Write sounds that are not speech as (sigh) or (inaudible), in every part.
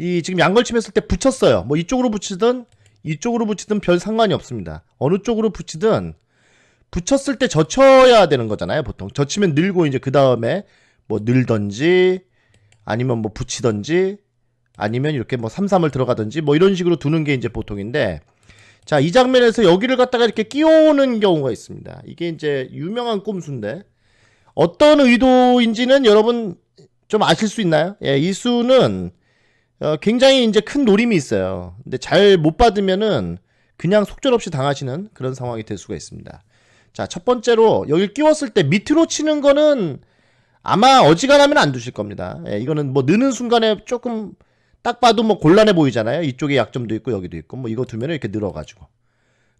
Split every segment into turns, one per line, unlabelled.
이 지금 양걸침 했을 때 붙였어요. 뭐 이쪽으로 붙이든 이쪽으로 붙이든 별 상관이 없습니다. 어느 쪽으로 붙이든 붙였을 때 젖혀야 되는 거잖아요, 보통. 젖히면 늘고 이제 그 다음에 뭐 늘던지 아니면 뭐 붙이던지 아니면 이렇게 뭐 삼삼을 들어가던지뭐 이런 식으로 두는 게 이제 보통인데 자, 이 장면에서 여기를 갖다가 이렇게 끼우는 경우가 있습니다. 이게 이제 유명한 꼼수인데 어떤 의도인지는 여러분 좀 아실 수 있나요? 예, 이 수는 어, 굉장히 이제 큰 노림이 있어요. 근데 잘 못 받으면은 그냥 속절없이 당하시는 그런 상황이 될 수가 있습니다. 자, 첫 번째로 여기 끼웠을 때 밑으로 치는 거는 아마 어지간하면 안 두실 겁니다. 예, 이거는 뭐 느는 순간에 조금 딱 봐도 뭐 곤란해 보이잖아요. 이쪽에 약점도 있고 여기도 있고 뭐 이거 두면 이렇게 늘어가지고.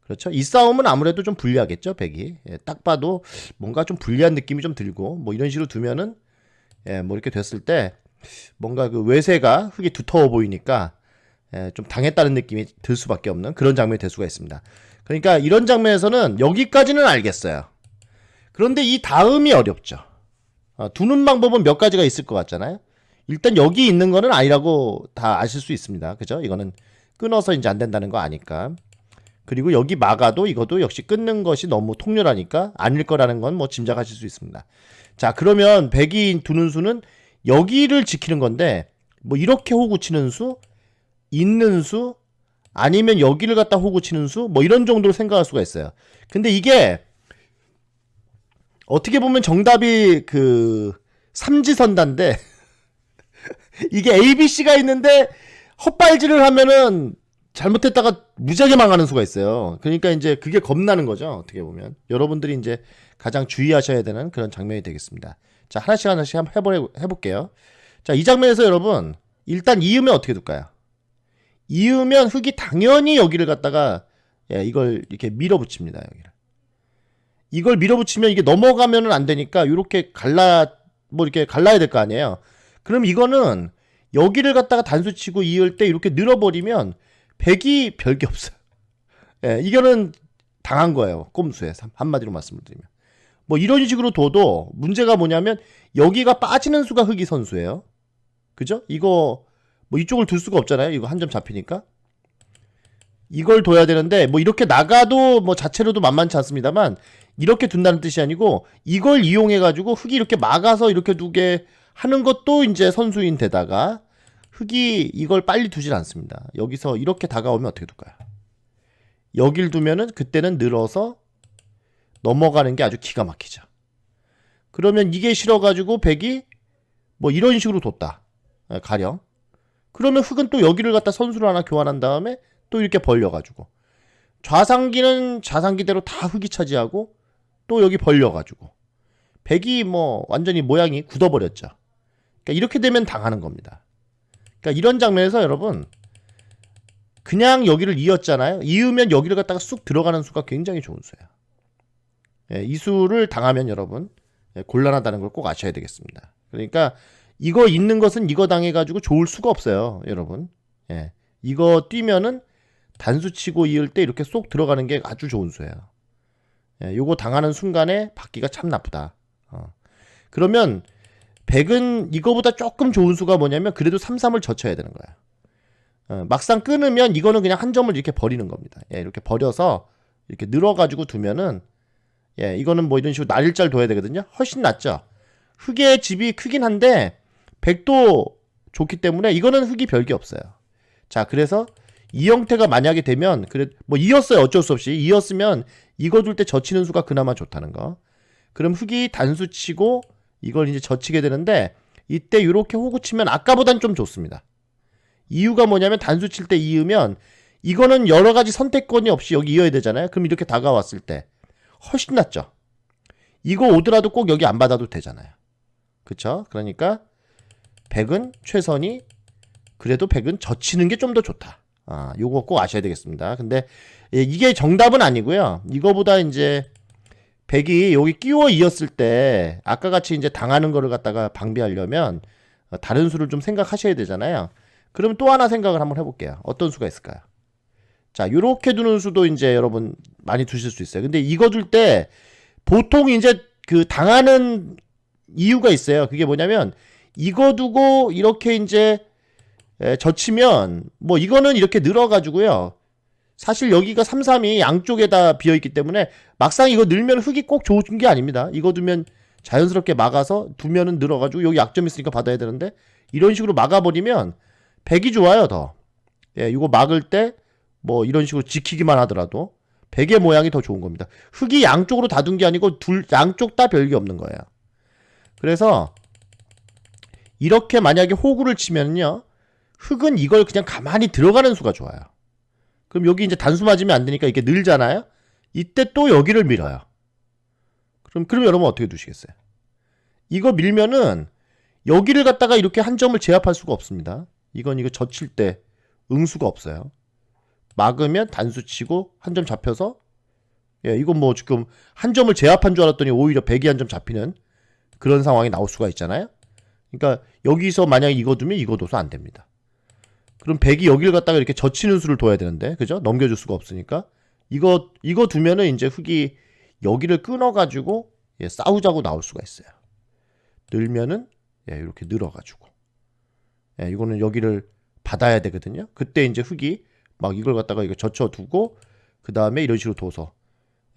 그렇죠. 이 싸움은 아무래도 좀 불리하겠죠, 백이. 예, 딱 봐도 뭔가 좀 불리한 느낌이 좀 들고 뭐 이런 식으로 두면은 예, 뭐 이렇게 됐을 때 뭔가 그 외세가 흙이 두터워 보이니까 예, 좀 당했다는 느낌이 들 수밖에 없는 그런 장면이 될 수가 있습니다. 그러니까 이런 장면에서는 여기까지는 알겠어요. 그런데 이 다음이 어렵죠. 어, 두는 방법은 몇 가지가 있을 것 같잖아요. 일단 여기 있는 거는 아니라고 다 아실 수 있습니다. 그죠? 이거는 끊어서 이제 안 된다는 거 아니까. 그리고 여기 막아도 이것도 역시 끊는 것이 너무 통렬하니까 아닐 거라는 건 뭐 짐작하실 수 있습니다. 자, 그러면 백이 두는 수는 여기를 지키는 건데 뭐 이렇게 호구 치는 수, 있는 수, 아니면 여기를 갖다 호구 치는 수, 뭐 이런 정도로 생각할 수가 있어요. 근데 이게 어떻게 보면 정답이 그 삼지선단데 (laughs) 이게 ABC가 있는데 헛발질을 하면은 잘못했다가 무지하게 망하는 수가 있어요. 그러니까 이제 그게 겁나는 거죠. 어떻게 보면 여러분들이 이제 가장 주의하셔야 되는 그런 장면이 되겠습니다. 자, 하나씩 하나씩 한번 해보, 해볼게요. 자, 이 장면에서 여러분, 일단 이으면 어떻게 둘까요? 이으면 흙이 당연히 여기를 갖다가, 예, 이걸 이렇게 밀어붙입니다, 여기를. 이걸 밀어붙이면 이게 넘어가면은 안 되니까, 이렇게 갈라, 뭐 이렇게 갈라야 될 거 아니에요? 그럼 이거는 여기를 갖다가 단수 치고 이을 때 이렇게 늘어버리면 백이 별게 없어요. 예, 이거는 당한 거예요. 꼼수에. 한마디로 말씀을 드리면. 뭐 이런 식으로 둬도 문제가 뭐냐면 여기가 빠지는 수가 흑이 선수예요. 그죠? 이거 뭐 이쪽을 둘 수가 없잖아요. 이거 한 점 잡히니까. 이걸 둬야 되는데 뭐 이렇게 나가도 뭐 자체로도 만만치 않습니다만 이렇게 둔다는 뜻이 아니고 이걸 이용해 가지고 흑이 이렇게 막아서 이렇게 두게 하는 것도 이제 선수인 데다가 흑이 이걸 빨리 두질 않습니다. 여기서 이렇게 다가오면 어떻게 둘까요? 여길 두면은 그때는 늘어서 넘어가는 게 아주 기가 막히죠. 그러면 이게 싫어가지고 백이 뭐 이런 식으로 뒀다. 예, 가령. 그러면 흑은 또 여기를 갖다 선수를 하나 교환한 다음에 또 이렇게 벌려가지고. 좌상기는 좌상기대로 다 흑이 차지하고 또 여기 벌려가지고. 백이 뭐 완전히 모양이 굳어버렸죠. 그러니까 이렇게 되면 당하는 겁니다. 그러니까 이런 장면에서 여러분 그냥 여기를 이었잖아요. 이으면 여기를 갖다가 쑥 들어가는 수가 굉장히 좋은 수예요. 예, 이수를 당하면 여러분 예, 곤란하다는 걸 꼭 아셔야 되겠습니다. 그러니까 이거 있는 것은 이거 당해가지고 좋을 수가 없어요, 여러분. 예, 이거 뛰면은 단수 치고 이을 때 이렇게 쏙 들어가는 게 아주 좋은 수예요. 예, 요거 당하는 순간에 받기가 참 나쁘다. 어. 그러면 백은 이거보다 조금 좋은 수가 뭐냐면 그래도 삼삼을 젖혀야 되는 거야. 어, 막상 끊으면 이거는 그냥 한 점을 이렇게 버리는 겁니다. 예, 이렇게 버려서 이렇게 늘어가지고 두면은 예, 이거는 뭐 이런 식으로 날일자를 둬야 되거든요. 훨씬 낫죠. 흙의 집이 크긴 한데 백도 좋기 때문에 이거는 흙이 별게 없어요. 자, 그래서 이 형태가 만약에 되면 그래 뭐 이었어요. 어쩔 수 없이 이었으면 이거 둘 때 젖히는 수가 그나마 좋다는 거. 그럼 흙이 단수 치고 이걸 이제 젖히게 되는데 이때 이렇게 호구 치면 아까보단 좀 좋습니다. 이유가 뭐냐면 단수 칠 때 이으면 이거는 여러 가지 선택권이 없이 여기 이어야 되잖아요. 그럼 이렇게 다가왔을 때 훨씬 낫죠. 이거 오더라도 꼭 여기 안 받아도 되잖아요. 그쵸? 그러니까 100은 최선이 그래도 100은 젖히는 게 좀 더 좋다. 아, 요거 꼭 아셔야 되겠습니다. 근데 예, 이게 정답은 아니고요. 이거보다 이제 100이 여기 끼워 이었을 때 아까 같이 이제 당하는 거를 갖다가 방비하려면 다른 수를 좀 생각하셔야 되잖아요. 그럼또 하나 생각을 한번 해볼게요. 어떤 수가 있을까요? 자, 요렇게 두는 수도 이제 여러분 많이 두실 수 있어요. 근데 이거 둘 때 보통 이제 그 당하는 이유가 있어요. 그게 뭐냐면 이거 두고 이렇게 이제 젖히면 뭐 이거는 이렇게 늘어가지고요. 사실 여기가 삼삼이 양쪽에 다 비어있기 때문에 막상 이거 늘면 흙이 꼭 좋은 게 아닙니다. 이거 두면 자연스럽게 막아서 두면은 늘어가지고 여기 약점 있으니까 받아야 되는데 이런 식으로 막아버리면 백이 좋아요 더. 예, 이거 막을 때 뭐 이런 식으로 지키기만 하더라도 베개 모양이 더 좋은 겁니다. 흙이 양쪽으로 다둔 게 아니고 둘 양쪽 다 별 게 없는 거예요. 그래서 이렇게 만약에 호구를 치면요. 흙은 이걸 그냥 가만히 들어가는 수가 좋아요. 그럼 여기 이제 단수 맞으면 안 되니까 이게 늘잖아요. 이때 또 여기를 밀어요. 그럼 그럼 여러분 어떻게 두시겠어요? 이거 밀면은 여기를 갖다가 이렇게 한 점을 제압할 수가 없습니다. 이건 이거 젖힐 때 응수가 없어요. 막으면 단수 치고 한 점 잡혀서 예, 이건 뭐 지금 한 점을 제압한 줄 알았더니 오히려 백이 한 점 잡히는 그런 상황이 나올 수가 있잖아요. 그러니까 여기서 만약에 이거 두면 이거 둬서 안 됩니다. 그럼 백이 여기를 갖다가 이렇게 젖히는 수를 둬야 되는데 그죠? 넘겨줄 수가 없으니까 이거 이거 두면은 이제 흑이 여기를 끊어가지고 예, 싸우자고 나올 수가 있어요. 늘면은 예, 이렇게 늘어가지고 예, 이거는 여기를 받아야 되거든요. 그때 이제 흑이 막 이걸 갖다가 이거 젖혀두고 그 다음에 이런 식으로 둬서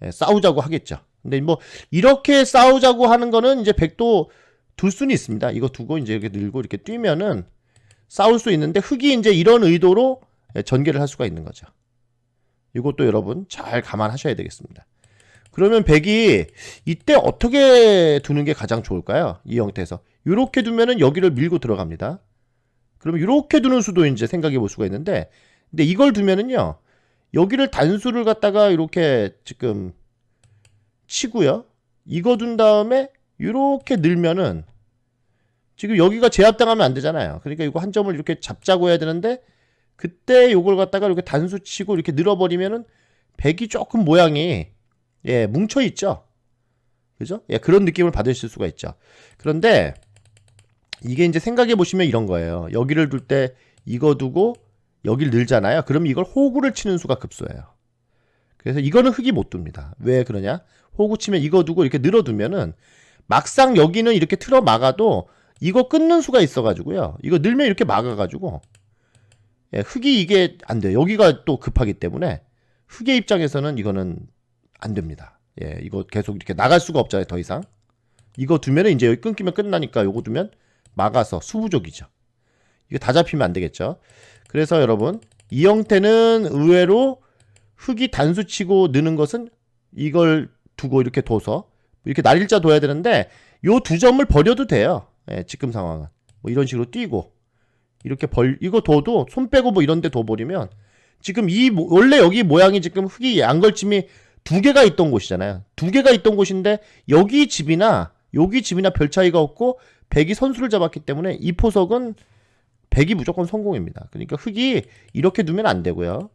예, 싸우자고 하겠죠. 근데 뭐 이렇게 싸우자고 하는 거는 이제 백도 둘 수는 있습니다. 이거 두고 이제 이렇게 늘고 이렇게 뛰면은 싸울 수 있는데 흑이 이제 이런 의도로 예, 전개를 할 수가 있는 거죠. 이것도 여러분 잘 감안하셔야 되겠습니다. 그러면 백이 이때 어떻게 두는 게 가장 좋을까요? 이 형태에서 이렇게 두면은 여기를 밀고 들어갑니다. 그럼 이렇게 두는 수도 이제 생각해 볼 수가 있는데 근데 이걸 두면은요. 여기를 단수를 갖다가 이렇게 지금 치고요. 이거 둔 다음에 이렇게 늘면은 지금 여기가 제압당하면 안 되잖아요. 그러니까 이거 한 점을 이렇게 잡자고 해야 되는데 그때 요걸 갖다가 이렇게 단수 치고 이렇게 늘어버리면은 백이 조금 모양이 예 뭉쳐 있죠. 그죠? 예 그런 느낌을 받으실 수가 있죠. 그런데 이게 이제 생각해 보시면 이런 거예요. 여기를 둘 때 이거 두고 여길 늘잖아요. 그럼 이걸 호구를 치는 수가 급소해요. 그래서 이거는 흙이 못 둡니다. 왜 그러냐? 호구 치면 이거 두고 이렇게 늘어두면은 막상 여기는 이렇게 틀어 막아도 이거 끊는 수가 있어가지고요. 이거 늘면 이렇게 막아가지고 예, 흙이 이게 안 돼요. 여기가 또 급하기 때문에 흙의 입장에서는 이거는 안 됩니다. 예, 이거 계속 이렇게 나갈 수가 없잖아요. 더 이상. 이거 두면 은 이제 여기 끊기면 끝나니까 요거 두면 막아서 수부족이죠. 이거 다 잡히면 안 되겠죠. 그래서 여러분 이 형태는 의외로 흙이 단수치고 느는 것은 이걸 두고 이렇게 둬서 이렇게 날일자 둬야 되는데 요 두 점을 버려도 돼요 예, 지금 상황은 뭐 이런 식으로 뛰고 이렇게 벌 이거 둬도 손 빼고 뭐 이런 데 둬버리면 지금 이 원래 여기 모양이 지금 흙이 양걸침이 두 개가 있던 곳이잖아요 두 개가 있던 곳인데 여기 집이나 여기 집이나 별 차이가 없고 백이 선수를 잡았기 때문에 이 포석은 100이 무조건 성공입니다. 그러니까 흙이 이렇게 두면 안 되고요.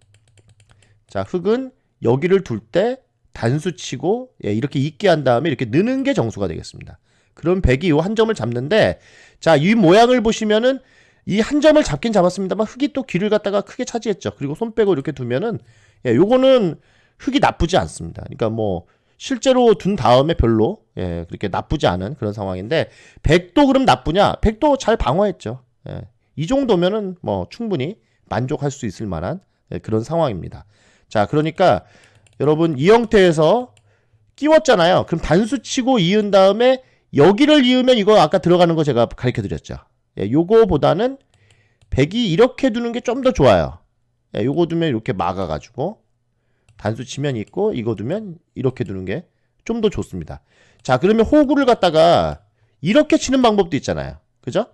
자, 흙은 여기를 둘 때 단수 치고 예, 이렇게 있게 한 다음에 이렇게 느는 게 정수가 되겠습니다. 그럼 100이 이 한 점을 잡는데 자, 이 모양을 보시면은 이 한 점을 잡긴 잡았습니다만 흙이 또 길을 갖다가 크게 차지했죠. 그리고 손 빼고 이렇게 두면은 예, 요거는 흙이 나쁘지 않습니다. 그러니까 뭐 실제로 둔 다음에 별로 예, 그렇게 나쁘지 않은 그런 상황인데 백도 그럼 나쁘냐? 백도 잘 방어했죠. 예. 이 정도면은 뭐 충분히 만족할 수 있을 만한 예, 그런 상황입니다. 자, 그러니까 여러분 이 형태에서 끼웠잖아요. 그럼 단수 치고 이은 다음에 여기를 이으면 이거 아까 들어가는 거 제가 가르쳐 드렸죠. 예, 요거보다는 백이 이렇게 두는 게 좀 더 좋아요. 예, 요거 두면 이렇게 막아가지고 단수 치면 있고 이거 두면 이렇게 두는 게 좀 더 좋습니다. 자 그러면 호구를 갖다가 이렇게 치는 방법도 있잖아요. 그죠?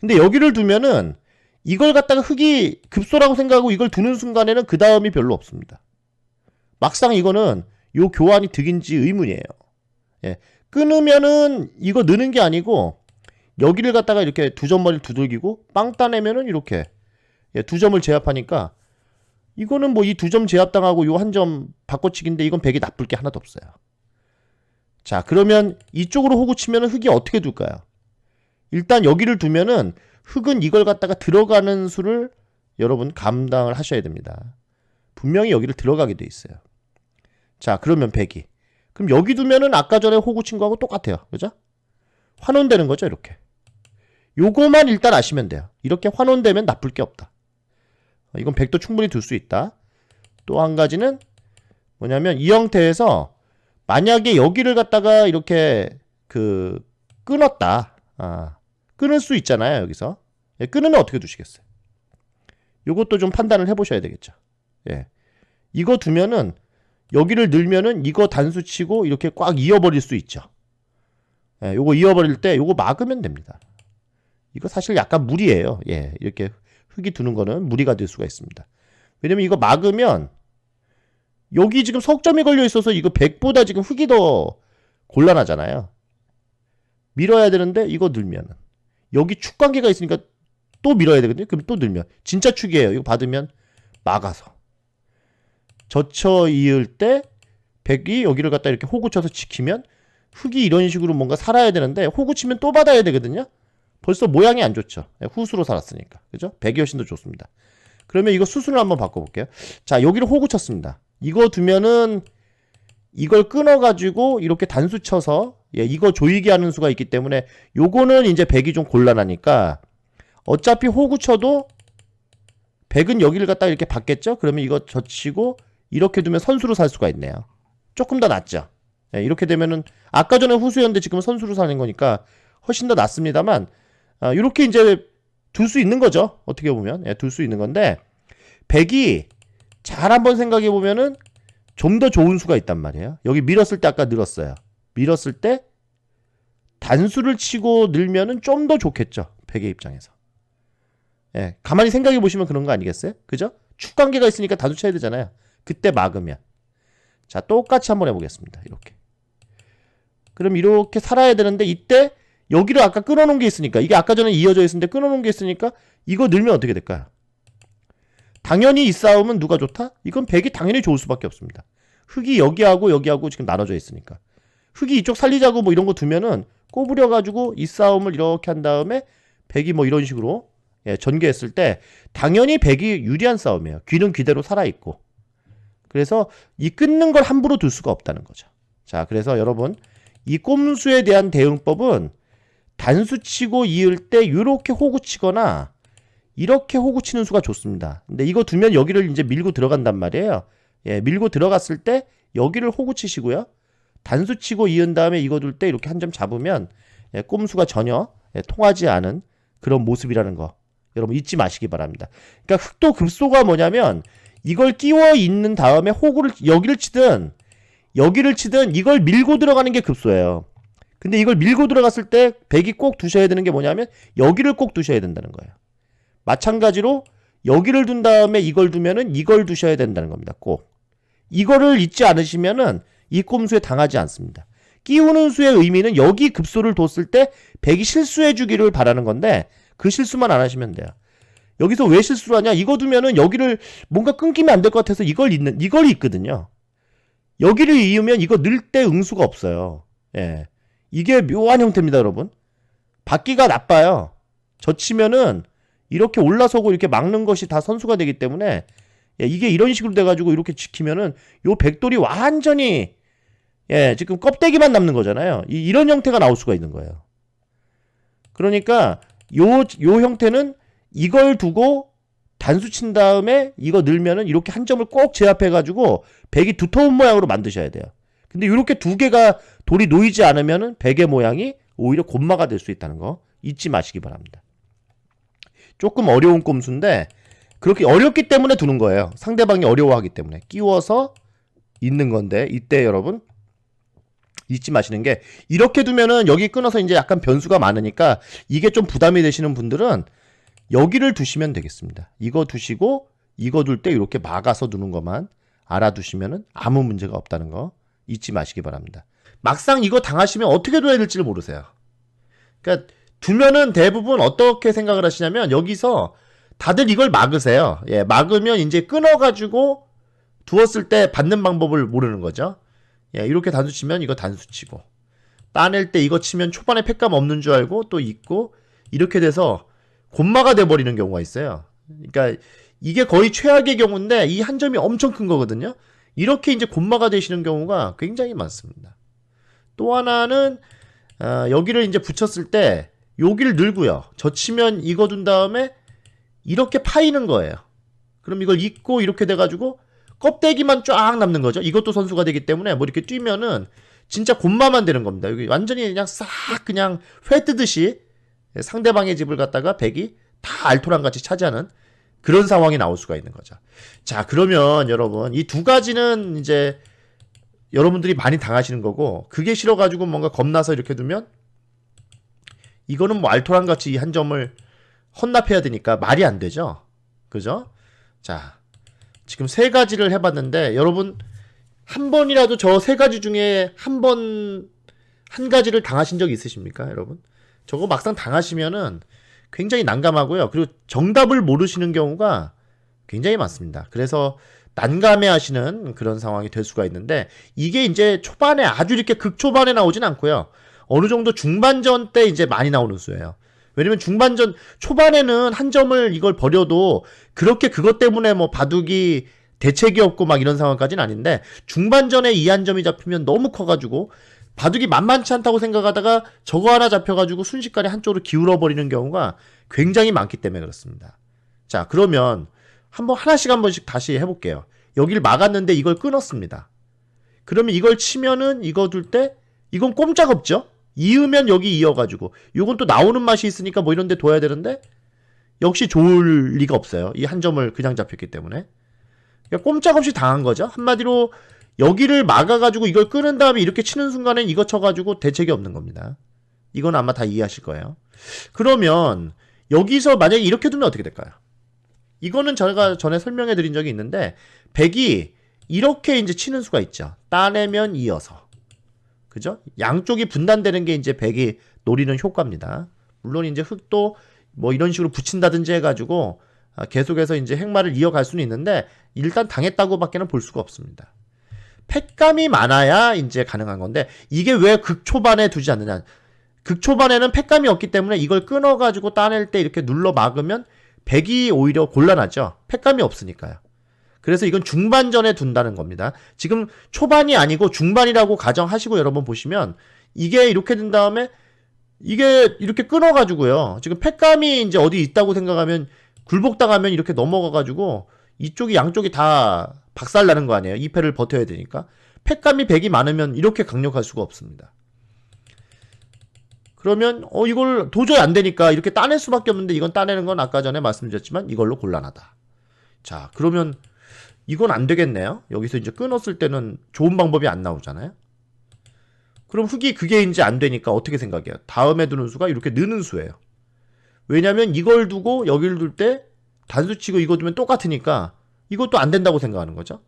근데 여기를 두면은 이걸 갖다가 흙이 급소라고 생각하고 이걸 두는 순간에는 그 다음이 별로 없습니다. 막상 이거는 요 교환이 득인지 의문이에요. 예. 끊으면은 이거 느는 게 아니고 여기를 갖다가 이렇게 두 점머리를 두들기고 빵 따내면은 이렇게 예, 두 점을 제압하니까 이거는 뭐 이 두 점 제압당하고 요 한 점 바꿔치기인데 이건 백이 나쁠 게 하나도 없어요. 자 그러면 이쪽으로 호구 치면 흙이 어떻게 둘까요? 일단 여기를 두면은 흙은 이걸 갖다가 들어가는 수를 여러분 감당을 하셔야 됩니다. 분명히 여기를 들어가게 돼 있어요. 자, 그러면 100이. 그럼 여기 두면은 아까 전에 호구 친구하고 똑같아요. 그죠? 환원되는 거죠, 이렇게. 요거만 일단 아시면 돼요. 이렇게 환원되면 나쁠 게 없다. 어, 이건 100도 충분히 둘 수 있다. 또 한 가지는 뭐냐면 이 형태에서 만약에 여기를 갖다가 이렇게 그 끊었다. 아, 끊을 수 있잖아요 여기서 예, 끊으면 어떻게 두시겠어요 이것도 좀 판단을 해보셔야 되겠죠 예. 이거 두면은 여기를 늘면은 이거 단수치고 이렇게 꽉 이어버릴 수 있죠 예, 요거 이어버릴 때 요거 막으면 됩니다 이거 사실 약간 무리예요 예, 이렇게 흙이 두는 거는 무리가 될 수가 있습니다 왜냐면 이거 막으면 여기 지금 석점이 걸려 있어서 이거 100보다 지금 흙이 더 곤란하잖아요 밀어야 되는데 이거 늘면은 여기 축 관계가 있으니까 또 밀어야 되거든요. 그럼 또 늘면 진짜 축이에요. 이거 받으면 막아서 젖혀 이을 때 백이 여기를 갖다 이렇게 호구 쳐서 지키면 흙이 이런 식으로 뭔가 살아야 되는데 호구 치면 또 받아야 되거든요. 벌써 모양이 안 좋죠. 예, 후수로 살았으니까. 그죠? 백이 훨씬 더 좋습니다. 그러면 이거 수순을 한번 바꿔볼게요. 자, 여기를 호구 쳤습니다. 이거 두면은 이걸 끊어가지고 이렇게 단수 쳐서 예, 이거 조이게 하는 수가 있기 때문에 요거는 이제 100이 좀 곤란하니까 어차피 호구 쳐도 100은 여기를 갖다 이렇게 받겠죠? 그러면 이거 젖히고 이렇게 두면 선수로 살 수가 있네요. 조금 더 낫죠? 예, 이렇게 되면은 아까 전에 후수였는데 지금 선수로 사는 거니까 훨씬 더 낫습니다만 아, 이렇게 이제 둘 수 있는 거죠. 어떻게 보면 예, 둘 수 있는 건데 100이 잘 한번 생각해 보면은 좀 더 좋은 수가 있단 말이에요. 여기 밀었을 때 아까 늘었어요. 밀었을 때 단수를 치고 늘면은 좀 더 좋겠죠. 백의 입장에서. 예, 가만히 생각해 보시면 그런 거 아니겠어요? 그죠? 축관계가 있으니까 단수 쳐야 되잖아요. 그때 막으면. 자, 똑같이 한번 해보겠습니다. 이렇게. 그럼 이렇게 살아야 되는데 이때 여기를 아까 끊어놓은 게 있으니까 이게 아까 전에 이어져 있었는데 끊어놓은 게 있으니까 이거 늘면 어떻게 될까요? 당연히 이 싸움은 누가 좋다? 이건 백이 당연히 좋을 수밖에 없습니다. 흙이 여기하고 여기하고 지금 나눠져 있으니까. 흑이 이쪽 살리자고 뭐 이런 거 두면은 꼬부려가지고 이 싸움을 이렇게 한 다음에 백이 뭐 이런 식으로 예, 전개했을 때 당연히 백이 유리한 싸움이에요. 귀는 귀대로 살아있고. 그래서 이 끊는 걸 함부로 둘 수가 없다는 거죠. 자, 그래서 여러분 이 꼼수에 대한 대응법은 단수 치고 이을 때 이렇게 호구 치거나 이렇게 호구 치는 수가 좋습니다. 근데 이거 두면 여기를 이제 밀고 들어간단 말이에요. 예, 밀고 들어갔을 때 여기를 호구 치시고요. 단수 치고 이은 다음에 이거 둘 때 이렇게 한 점 잡으면 예, 꼼수가 전혀 예, 통하지 않은 그런 모습이라는 거 여러분 잊지 마시기 바랍니다. 그러니까 흑도 급소가 뭐냐면 이걸 끼워 있는 다음에 호구를 여기를 치든 여기를 치든 이걸 밀고 들어가는 게 급소예요. 근데 이걸 밀고 들어갔을 때 백이 꼭 두셔야 되는 게 뭐냐면 여기를 꼭 두셔야 된다는 거예요. 마찬가지로 여기를 둔 다음에 이걸 두면은 이걸 두셔야 된다는 겁니다. 꼭 이거를 잊지 않으시면은 이 꼼수에 당하지 않습니다. 끼우는 수의 의미는 여기 급소를 뒀을 때 백이 실수해 주기를 바라는 건데 그 실수만 안 하시면 돼요. 여기서 왜 실수를 하냐? 이거 두면은 여기를 뭔가 끊기면 안 될 것 같아서 이걸 있는 이걸 있거든요. 여기를 이으면 이거 늘 때 응수가 없어요. 예. 이게 묘한 형태입니다, 여러분. 받기가 나빠요. 젖히면은 이렇게 올라서고 이렇게 막는 것이 다 선수가 되기 때문에 예, 이게 이런 식으로 돼가지고 이렇게 지키면은 요 백돌이 완전히 예, 지금 껍데기만 남는 거잖아요. 이, 런 형태가 나올 수가 있는 거예요. 그러니까 요, 요 형태는 이걸 두고 단수 친 다음에 이거 늘면은 이렇게 한 점을 꼭 제압해가지고 백이 두터운 모양으로 만드셔야 돼요. 근데 이렇게 두 개가 돌이 놓이지 않으면은 백의 모양이 오히려 곰마가될 수 있다는 거 잊지 마시기 바랍니다. 조금 어려운 꼼수인데 그렇게 어렵기 때문에 두는 거예요. 상대방이 어려워하기 때문에 끼워서 있는 건데 이때 여러분 잊지 마시는 게 이렇게 두면은 여기 끊어서 이제 약간 변수가 많으니까 이게 좀 부담이 되시는 분들은 여기를 두시면 되겠습니다. 이거 두시고 이거 둘 때 이렇게 막아서 두는 것만 알아두시면은 아무 문제가 없다는 거 잊지 마시기 바랍니다. 막상 이거 당하시면 어떻게 둬야 될지를 모르세요. 그러니까 두면은 대부분 어떻게 생각을 하시냐면 여기서 다들 이걸 막으세요. 예, 막으면 이제 끊어가지고 두었을 때 받는 방법을 모르는 거죠. 예, 이렇게 단수 치면 이거 단수 치고 따낼 때 이거 치면 초반에 팩감 없는 줄 알고 또 있고 이렇게 돼서 곤마가 돼버리는 경우가 있어요. 그러니까 이게 거의 최악의 경우인데 이 한 점이 엄청 큰 거거든요. 이렇게 이제 곤마가 되시는 경우가 굉장히 많습니다. 또 하나는 어, 여기를 이제 붙였을 때 여기를 늘고요. 젖히면 이거 둔 다음에 이렇게 파이는 거예요. 그럼 이걸 잊고 이렇게 돼가지고 껍데기만 쫙 남는 거죠. 이것도 선수가 되기 때문에 뭐 이렇게 뛰면은 진짜 곰마만 되는 겁니다. 여기 완전히 그냥 싹 그냥 회 뜨듯이 상대방의 집을 갖다가 백이 다 알토란 같이 차지하는 그런 상황이 나올 수가 있는 거죠. 자, 그러면 여러분 이 두 가지는 이제 여러분들이 많이 당하시는 거고 그게 싫어가지고 뭔가 겁나서 이렇게 두면 이거는 뭐 알토란 같이 이 한 점을 헌납해야 되니까 말이 안 되죠. 그죠? 자, 지금 세 가지를 해봤는데 여러분 한 번이라도 저 세 가지 중에 한 번, 한 가지를 당하신 적 있으십니까? 여러분? 저거 막상 당하시면은 굉장히 난감하고요. 그리고 정답을 모르시는 경우가 굉장히 많습니다. 그래서 난감해 하시는 그런 상황이 될 수가 있는데 이게 이제 초반에 아주 이렇게 극초반에 나오진 않고요. 어느 정도 중반전 때 이제 많이 나오는 수예요. 왜냐면 중반전 초반에는 한 점을 이걸 버려도 그렇게 그것 때문에 뭐 바둑이 대책이 없고 막 이런 상황까지는 아닌데 중반전에 이 한 점이 잡히면 너무 커가지고 바둑이 만만치 않다고 생각하다가 저거 하나 잡혀가지고 순식간에 한쪽으로 기울어버리는 경우가 굉장히 많기 때문에 그렇습니다. 자 그러면 한번 하나씩 한 번씩 다시 해볼게요. 여기를 막았는데 이걸 끊었습니다. 그러면 이걸 치면은 이거 둘 때 이건 꼼짝없죠? 이으면 여기 이어가지고 요건 또 나오는 맛이 있으니까 뭐 이런 데 둬야 되는데 역시 좋을 리가 없어요. 이 한 점을 그냥 잡혔기 때문에 그러니까 꼼짝없이 당한 거죠. 한마디로 여기를 막아가지고 이걸 끄는 다음에 이렇게 치는 순간엔 이거 쳐가지고 대책이 없는 겁니다. 이건 아마 다 이해하실 거예요. 그러면 여기서 만약에 이렇게 두면 어떻게 될까요? 이거는 제가 전에 설명해 드린 적이 있는데 백이 이렇게 이제 치는 수가 있죠. 따내면 이어서 그죠? 양쪽이 분단되는 게 이제 백이 노리는 효과입니다. 물론 이제 흙도 뭐 이런 식으로 붙인다든지 해가지고 아, 계속해서 이제 행마를 이어갈 수는 있는데 일단 당했다고밖에는 볼 수가 없습니다. 팩감이 많아야 이제 가능한 건데 이게 왜 극초반에 두지 않느냐? 극초반에는 팩감이 없기 때문에 이걸 끊어가지고 따낼 때 이렇게 눌러 막으면 백이 오히려 곤란하죠. 팩감이 없으니까요. 그래서 이건 중반전에 둔다는 겁니다. 지금 초반이 아니고 중반이라고 가정하시고 여러분 보시면 이게 이렇게 된 다음에 이게 이렇게 끊어가지고요. 지금 팩감이 이제 어디 있다고 생각하면 굴복당하면 이렇게 넘어가가지고 이쪽이 양쪽이 다 박살나는 거 아니에요. 이패를 버텨야 되니까. 팩감이 100이 많으면 이렇게 강력할 수가 없습니다. 그러면 어 이걸 도저히 안 되니까 이렇게 따낼 수밖에 없는데 이건 따내는 건 아까 전에 말씀드렸지만 이걸로 곤란하다. 자 그러면 이건 안 되겠네요. 여기서 이제 끊었을 때는 좋은 방법이 안 나오잖아요. 그럼 흑이 그게 이제 안 되니까 어떻게 생각해요? 다음에 두는 수가 이렇게 느는 수예요. 왜냐면 이걸 두고 여기를 둘 때 단수 치고 이거 두면 똑같으니까 이것도 안 된다고 생각하는 거죠.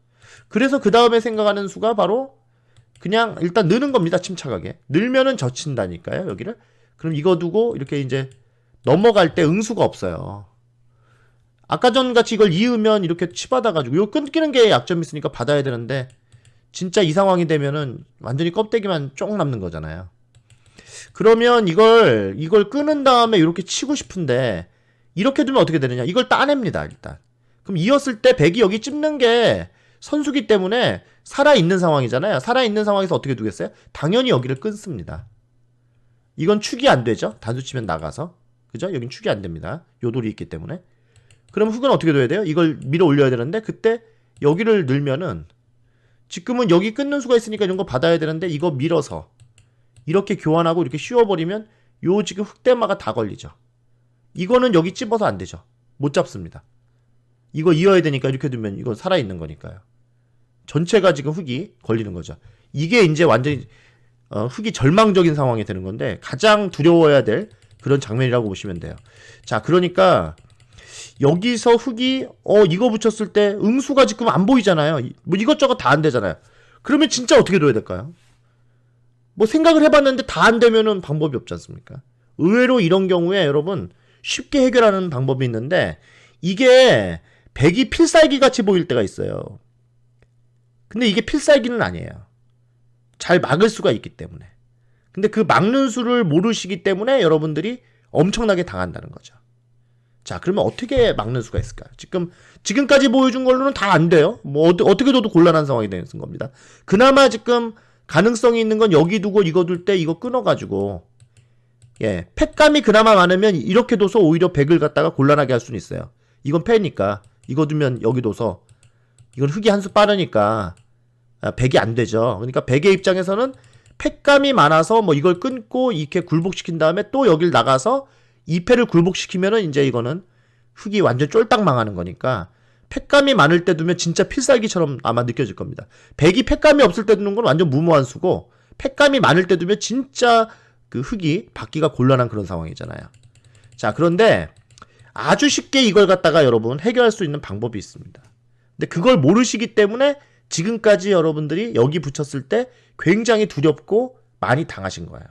그래서 그 다음에 생각하는 수가 바로 그냥 일단 느는 겁니다. 침착하게. 늘면은 젖힌다니까요. 여기를. 그럼 이거 두고 이렇게 이제 넘어갈 때 응수가 없어요. 아까 전 같이 이걸 이으면 이렇게 치받아가지고 이거 끊기는 게 약점이 있으니까 받아야 되는데 진짜 이 상황이 되면은 완전히 껍데기만 쫑 남는 거잖아요. 그러면 이걸 이걸 끊은 다음에 이렇게 치고 싶은데 이렇게 두면 어떻게 되느냐? 이걸 따냅니다 일단. 그럼 이었을 때 백이 여기 찝는 게 선수기 때문에 살아있는 상황이잖아요. 살아있는 상황에서 어떻게 두겠어요? 당연히 여기를 끊습니다. 이건 축이 안 되죠? 단수 치면 나가서. 그죠? 여긴 축이 안 됩니다. 요돌이 있기 때문에. 그럼 흙은 어떻게 둬야 돼요? 이걸 밀어 올려야 되는데 그때 여기를 늘면은 지금은 여기 끊는 수가 있으니까 이런 거 받아야 되는데 이거 밀어서 이렇게 교환하고 이렇게 씌워버리면 요 지금 흑대마가 다 걸리죠. 이거는 여기 찝어서 안 되죠. 못 잡습니다. 이거 이어야 되니까 이렇게 두면 이거 살아있는 거니까요. 전체가 지금 흙이 걸리는 거죠. 이게 이제 완전히 어, 흙이 절망적인 상황이 되는 건데 가장 두려워야될 그런 장면이라고 보시면 돼요. 자, 그러니까 여기서 흙이 어 이거 붙였을 때응수가 지금 안 보이잖아요. 뭐 이것저것 다 안 되잖아요. 그러면 진짜 어떻게 둬야 될까요? 뭐 생각을 해봤는데 다 안 되면은 방법이 없지 않습니까? 의외로 이런 경우에 여러분 쉽게 해결하는 방법이 있는데 이게 백이 필살기 같이 보일 때가 있어요. 근데 이게 필살기는 아니에요. 잘 막을 수가 있기 때문에. 근데 그 막는 수를 모르시기 때문에 여러분들이 엄청나게 당한다는 거죠. 자, 그러면 어떻게 막는 수가 있을까요? 지금, 지금까지 보여준 걸로는 다 안 돼요. 뭐, 어, 떻게 둬도 곤란한 상황이 되는 겁니다. 그나마 지금 가능성이 있는 건 여기 두고 이거 둘 때 이거 끊어가지고, 예, 팩감이 그나마 많으면 이렇게 둬서 오히려 백을 갖다가 곤란하게 할 수는 있어요. 이건 패니까. 이거 두면 여기 둬서. 이건 흙이 한 수 빠르니까. 아, 1이안 되죠. 그러니까 백의 입장에서는 팩감이 많아서 뭐 이걸 끊고 이렇게 굴복시킨 다음에 또 여길 나가서 이패를 굴복시키면은 이제 이거는 흑이 완전 쫄딱 망하는 거니까 패감이 많을 때 두면 진짜 필살기처럼 아마 느껴질 겁니다. 백이 패감이 없을 때 두는 건 완전 무모한 수고 패감이 많을 때 두면 진짜 그 흑이 받기가 곤란한 그런 상황이잖아요. 자 그런데 아주 쉽게 이걸 갖다가 여러분 해결할 수 있는 방법이 있습니다. 근데 그걸 모르시기 때문에 지금까지 여러분들이 여기 붙였을 때 굉장히 두렵고 많이 당하신 거예요.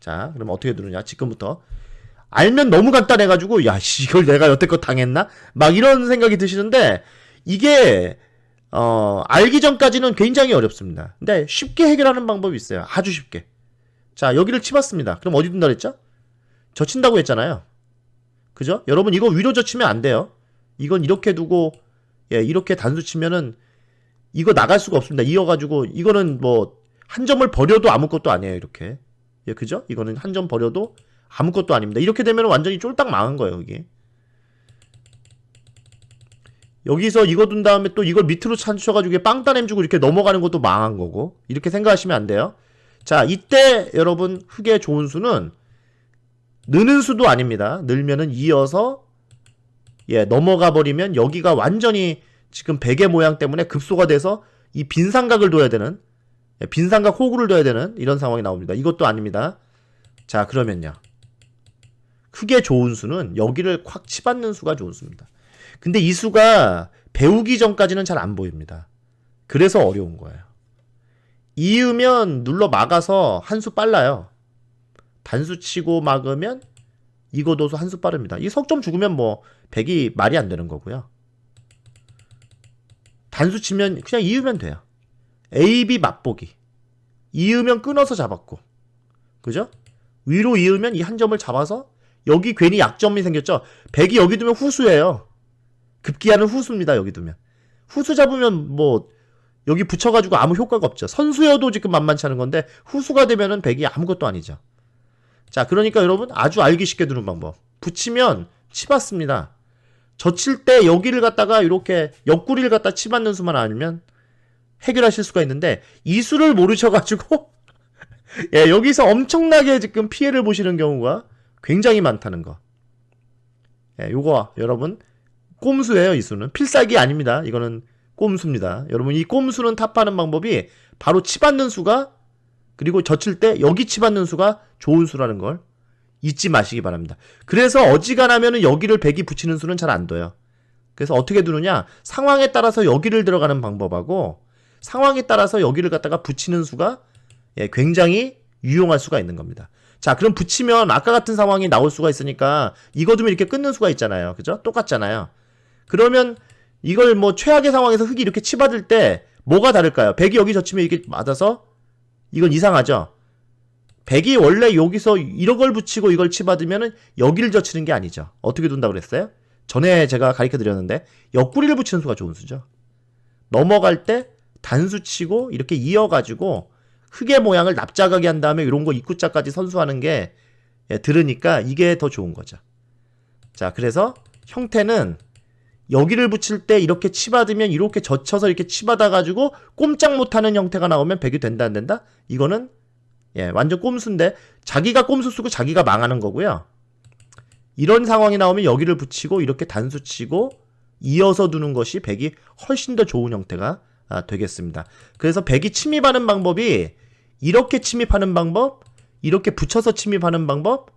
자, 그럼 어떻게 두느냐 지금부터 알면 너무 간단해가지고 야 이걸 내가 여태껏 당했나? 막 이런 생각이 드시는데 이게 어 알기 전까지는 굉장히 어렵습니다. 근데 쉽게 해결하는 방법이 있어요. 아주 쉽게. 자 여기를 치봤습니다. 그럼 어디 둔다 그랬죠? 젖힌다고 했잖아요. 그죠? 여러분 이거 위로 젖히면 안 돼요. 이건 이렇게 두고 예 이렇게 단수 치면은 이거 나갈 수가 없습니다. 이어가지고 이거는 뭐 한 점을 버려도 아무것도 아니에요. 이렇게 예 그죠? 이거는 한 점 버려도 아무것도 아닙니다. 이렇게 되면 완전히 쫄딱 망한 거예요, 이게. 여기서 이거 둔 다음에 또 이걸 밑으로 찬쳐가지고 빵따냄 주고 이렇게 넘어가는 것도 망한 거고 이렇게 생각하시면 안 돼요. 자, 이때 여러분 흙의 좋은 수는 느는 수도 아닙니다. 늘면은 이어서 예 넘어가 버리면 여기가 완전히 지금 베개 모양 때문에 급소가 돼서 이빈 삼각을 둬야 되는 예, 빈 삼각 호구를 둬야 되는 이런 상황이 나옵니다. 이것도 아닙니다. 자 그러면요. 크게 좋은 수는 여기를 확 치받는 수가 좋은 수입니다. 근데 이 수가 배우기 전까지는 잘 안 보입니다. 그래서 어려운 거예요. 이으면 눌러 막아서 한 수 빨라요. 단수 치고 막으면 이거도수 한수 빠릅니다. 이 석점 죽으면 뭐 100이 말이 안 되는 거고요. 단수 치면 그냥 이으면 돼요. A, B 맛보기. 이으면 끊어서 잡았고. 그죠? 위로 이으면 이 한 점을 잡아서 여기 괜히 약점이 생겼죠? 100이 여기 두면 후수예요. 급기야는 후수입니다. 여기 두면. 후수 잡으면 뭐 여기 붙여가지고 아무 효과가 없죠. 선수여도 지금 만만치 않은 건데 후수가 되면은 100이 아무것도 아니죠. 자 그러니까 여러분 아주 알기 쉽게 두는 방법. 붙이면 치받습니다. 젖힐 때 여기를 갖다가 이렇게 옆구리를 갖다 치받는 수만 아니면 해결하실 수가 있는데 이 수를 모르셔가지고 (laughs) 예, 여기서 엄청나게 지금 피해를 보시는 경우가 굉장히 많다는 거. 예, 요거 여러분 꼼수예요, 이 수는. 필살기 아닙니다. 이거는 꼼수입니다. 여러분 이 꼼수는 탑하는 방법이 바로 치받는 수가 그리고 젖힐 때 여기 치받는 수가 좋은 수라는 걸 잊지 마시기 바랍니다. 그래서 어지간하면 여기를 백이 붙이는 수는 잘 안 둬요. 그래서 어떻게 두느냐? 상황에 따라서 여기를 들어가는 방법하고 상황에 따라서 여기를 갖다가 붙이는 수가 예, 굉장히 유용할 수가 있는 겁니다. 자, 그럼 붙이면 아까 같은 상황이 나올 수가 있으니까 이거 두면 이렇게 끊는 수가 있잖아요. 그죠? 똑같잖아요. 그러면 이걸 뭐 최악의 상황에서 흙이 이렇게 치받을 때 뭐가 다를까요? 100이 여기 젖히면 이게 렇 맞아서 이건 이상하죠. 100이 원래 여기서 이런 걸 붙이고 이걸 치받으면은 여기를 젖히는 게 아니죠. 어떻게 둔다 그랬어요? 전에 제가 가르쳐 드렸는데 옆구리를 붙이는 수가 좋은 수죠. 넘어갈 때 단수 치고 이렇게 이어가지고 흙의 모양을 납작하게 한 다음에 이런 거 입구자까지 선수하는 게 예, 들으니까 이게 더 좋은 거죠. 자, 그래서 형태는 여기를 붙일 때 이렇게 치받으면 이렇게 젖혀서 이렇게 치받아가지고 꼼짝 못하는 형태가 나오면 백이 된다 안 된다? 이거는 예, 완전 꼼수인데 자기가 꼼수 쓰고 자기가 망하는 거고요. 이런 상황이 나오면 여기를 붙이고 이렇게 단수 치고 이어서 두는 것이 백이 훨씬 더 좋은 형태가 아, 되겠습니다. 그래서 백이 침입하는 방법이 이렇게 침입하는 방법, 이렇게 붙여서 침입하는 방법,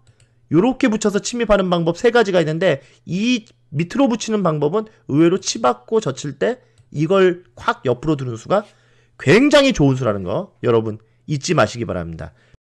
이렇게 붙여서 침입하는 방법 세 가지가 있는데 이 밑으로 붙이는 방법은 의외로 치받고 젖힐 때 이걸 콱 옆으로 두는 수가 굉장히 좋은 수라는 거 여러분 잊지 마시기 바랍니다.